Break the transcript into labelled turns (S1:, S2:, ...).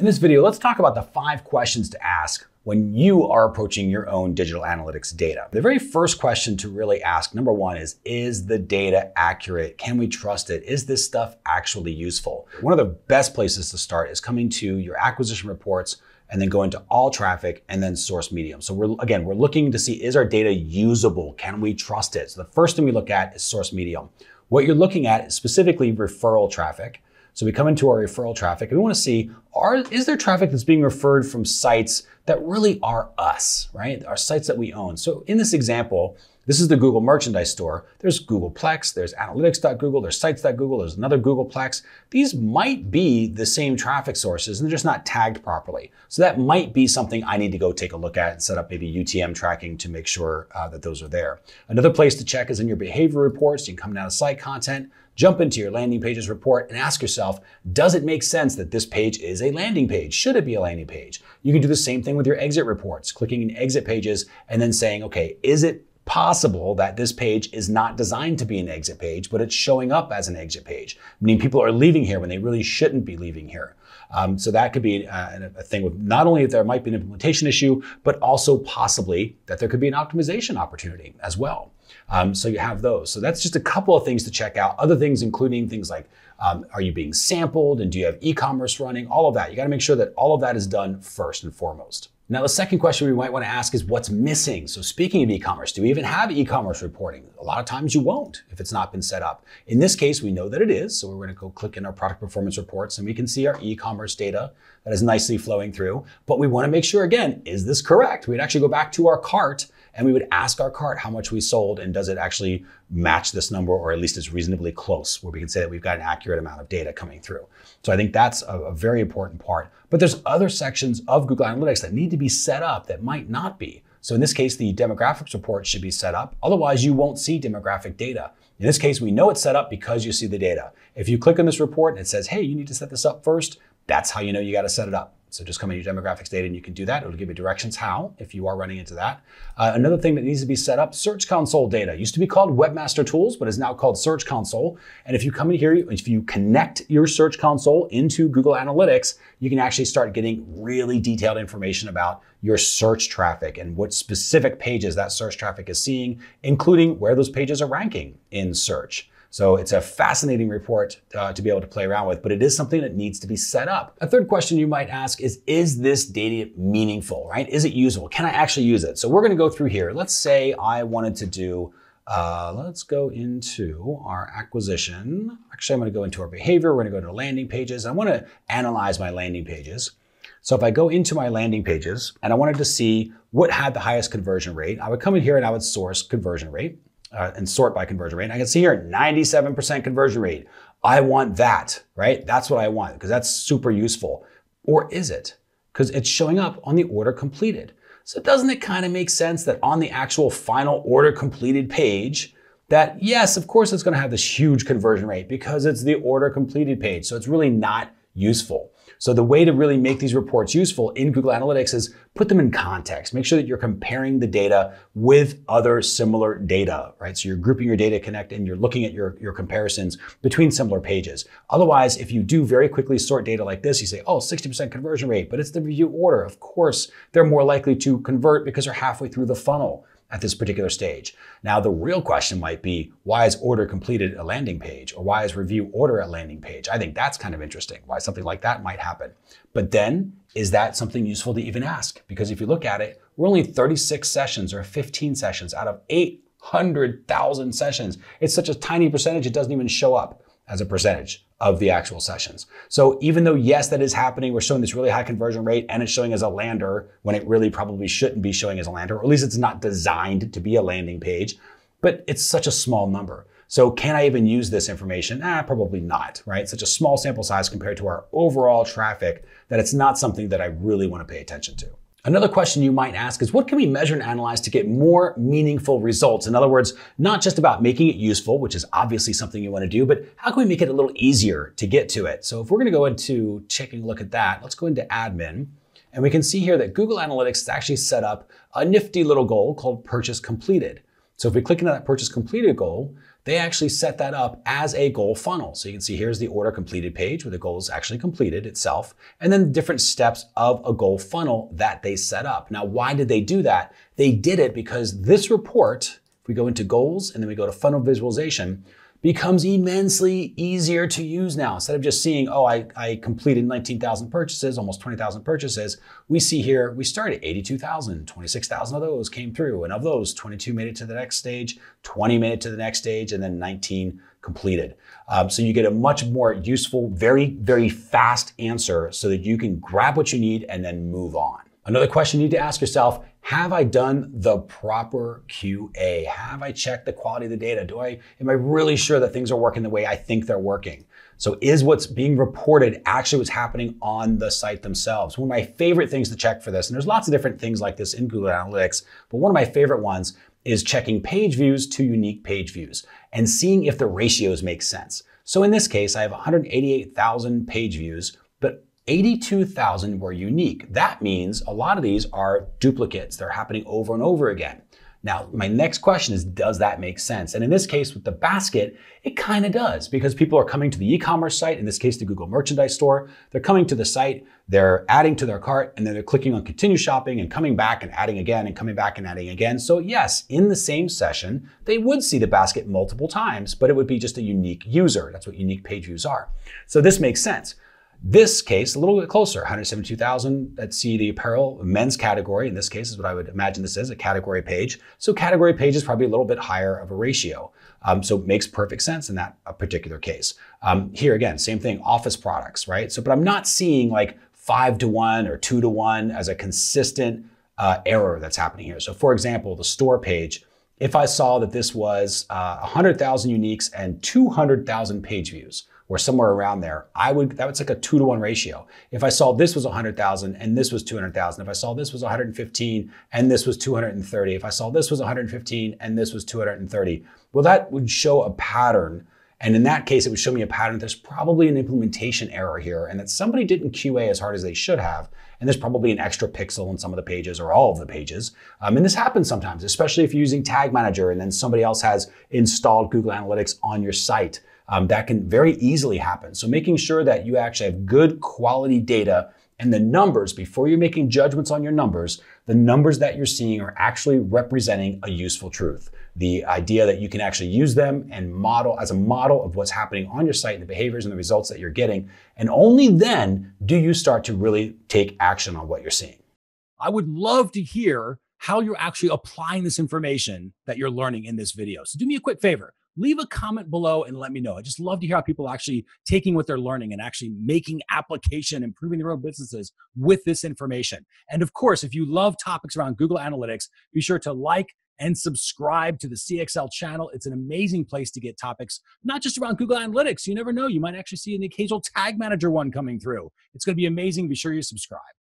S1: In this video, let's talk about the five questions to ask when you are approaching your own digital analytics data. The very first question to really ask, number one, is Is the data accurate? Can we trust it? Is this stuff actually useful? One of the best places to start is coming to your acquisition reports and then go into all traffic and then source medium. So we're again, we're looking to see is our data usable? Can we trust it? So the first thing we look at is source medium. What you're looking at is specifically referral traffic so we come into our referral traffic and we want to see are, is there traffic that's being referred from sites that really are us, right? Are sites that we own. So in this example, this is the Google Merchandise Store. There's Googleplex, there's analytics.google, there's sites.google, there's another Googleplex. These might be the same traffic sources and they're just not tagged properly. So that might be something I need to go take a look at and set up maybe UTM tracking to make sure uh, that those are there. Another place to check is in your behavior reports. You can come down to site content. Jump into your landing pages report and ask yourself, does it make sense that this page is a landing page? Should it be a landing page? You can do the same thing with your exit reports, clicking in exit pages and then saying, okay, is it possible that this page is not designed to be an exit page, but it's showing up as an exit page, meaning people are leaving here when they really shouldn't be leaving here. Um, so that could be uh, a, a thing with not only that there might be an implementation issue, but also possibly that there could be an optimization opportunity as well. Um, so you have those. So that's just a couple of things to check out. Other things, including things like um, are you being sampled and do you have e commerce running? All of that. You got to make sure that all of that is done first and foremost. Now, the second question we might want to ask is what's missing? So, speaking of e commerce, do we even have e commerce reporting? A lot of times you won't if it's not been set up. In this case, we know that it is. So, we're going to go click in our product performance reports and we can see our e commerce data that is nicely flowing through. But we want to make sure again, is this correct? We'd actually go back to our cart and we would ask our cart how much we sold and does it actually match this number or at least is reasonably close where we can say that we've got an accurate amount of data coming through. So I think that's a, a very important part. But there's other sections of Google Analytics that need to be set up that might not be. So in this case, the demographics report should be set up. Otherwise, you won't see demographic data. In this case, we know it's set up because you see the data. If you click on this report and it says, hey, you need to set this up first, that's how you know you got to set it up. So just come in your demographics data and you can do that. It'll give you directions how if you are running into that. Uh, another thing that needs to be set up, Search Console data. Used to be called Webmaster Tools, but is now called Search Console. And if you come in here, if you connect your Search Console into Google Analytics, you can actually start getting really detailed information about your search traffic and what specific pages that search traffic is seeing, including where those pages are ranking in search. So it's a fascinating report uh, to be able to play around with, but it is something that needs to be set up. A third question you might ask is, is this data meaningful, right? Is it usable? Can I actually use it? So we're gonna go through here. Let's say I wanted to do uh, let's go into our acquisition. Actually, I'm gonna go into our behavior. We're gonna go to landing pages. I wanna analyze my landing pages. So if I go into my landing pages and I wanted to see what had the highest conversion rate, I would come in here and I would source conversion rate uh, and sort by conversion rate. And I can see here 97% conversion rate. I want that, right? That's what I want because that's super useful. Or is it? Because it's showing up on the order completed. So doesn't it kind of make sense that on the actual final order completed page, that yes, of course it's going to have this huge conversion rate because it's the order completed page. So it's really not useful. So the way to really make these reports useful in Google Analytics is put them in context. Make sure that you're comparing the data with other similar data, right? So you're grouping your data connect and you're looking at your, your comparisons between similar pages. Otherwise, if you do very quickly sort data like this, you say, oh, 60% conversion rate, but it's the review order. Of course, they're more likely to convert because they're halfway through the funnel at this particular stage. Now, the real question might be why is order completed a landing page or why is review order a landing page? I think that's kind of interesting, why something like that might happen. But then, is that something useful to even ask? Because if you look at it, we're only 36 sessions or 15 sessions out of 800,000 sessions. It's such a tiny percentage, it doesn't even show up as a percentage of the actual sessions. So even though, yes, that is happening, we're showing this really high conversion rate and it's showing as a lander when it really probably shouldn't be showing as a lander, or at least it's not designed to be a landing page, but it's such a small number. So can I even use this information? Ah, probably not, right? Such a small sample size compared to our overall traffic that it's not something that I really want to pay attention to. Another question you might ask is what can we measure and analyze to get more meaningful results? In other words, not just about making it useful, which is obviously something you want to do, but how can we make it a little easier to get to it? So if we're going to go into taking a look at that, let's go into admin. And we can see here that Google Analytics has actually set up a nifty little goal called purchase completed. So if we click into that purchase completed goal, they actually set that up as a goal funnel. So you can see here's the order completed page where the goal is actually completed itself, and then different steps of a goal funnel that they set up. Now, why did they do that? They did it because this report, if we go into goals and then we go to funnel visualization, becomes immensely easier to use now. Instead of just seeing, oh, I, I completed 19,000 purchases, almost 20,000 purchases, we see here we started 82,000, 26,000 of those came through. And of those, 22 made it to the next stage, 20 made it to the next stage, and then 19 completed. Um, so you get a much more useful, very, very fast answer so that you can grab what you need and then move on. Another question you need to ask yourself, have I done the proper QA? Have I checked the quality of the data? Do I am I really sure that things are working the way I think they're working? So is what's being reported actually what's happening on the site themselves? One of my favorite things to check for this, and there's lots of different things like this in Google Analytics, but one of my favorite ones is checking page views to unique page views and seeing if the ratios make sense. So in this case, I have 188,000 page views, but 82,000 were unique. That means a lot of these are duplicates. They're happening over and over again. Now, my next question is, does that make sense? And in this case, with the basket, it kind of does because people are coming to the e-commerce site, in this case, the Google merchandise store. They're coming to the site, they're adding to their cart, and then they're clicking on continue shopping and coming back and adding again and coming back and adding again. So yes, in the same session, they would see the basket multiple times, but it would be just a unique user. That's what unique page views are. So this makes sense. This case, a little bit closer, 172,000. Let's see the apparel, men's category. In this case, is what I would imagine this is, a category page. So category page is probably a little bit higher of a ratio. Um, so it makes perfect sense in that particular case. Um, here again, same thing, office products, right? So, but I'm not seeing like five to one or two to one as a consistent uh, error that's happening here. So for example, the store page, if I saw that this was uh, 100,000 uniques and 200,000 page views, or somewhere around there, I would that was like a two to one ratio. If I saw this was 100,000 and this was 200,000, if I saw this was 115 and this was 230, if I saw this was 115 and this was 230, well, that would show a pattern. And in that case, it would show me a pattern. There's probably an implementation error here, and that somebody didn't QA as hard as they should have. And there's probably an extra pixel in some of the pages or all of the pages. Um, and this happens sometimes, especially if you're using Tag Manager and then somebody else has installed Google Analytics on your site um, that can very easily happen. So making sure that you actually have good quality data and the numbers, before you're making judgments on your numbers, the numbers that you're seeing are actually representing a useful truth. The idea that you can actually use them and model as a model of what's happening on your site and the behaviors and the results that you're getting. And only then do you start to really take action on what you're seeing. I would love to hear how you're actually applying this information that you're learning in this video. So do me a quick favor leave a comment below and let me know. I just love to hear how people are actually taking what they're learning and actually making application, improving their own businesses with this information. And of course, if you love topics around Google Analytics, be sure to like, and subscribe to the CXL channel. It's an amazing place to get topics, not just around Google Analytics. You never know, you might actually see an occasional tag manager one coming through. It's going to be amazing. Be sure you subscribe.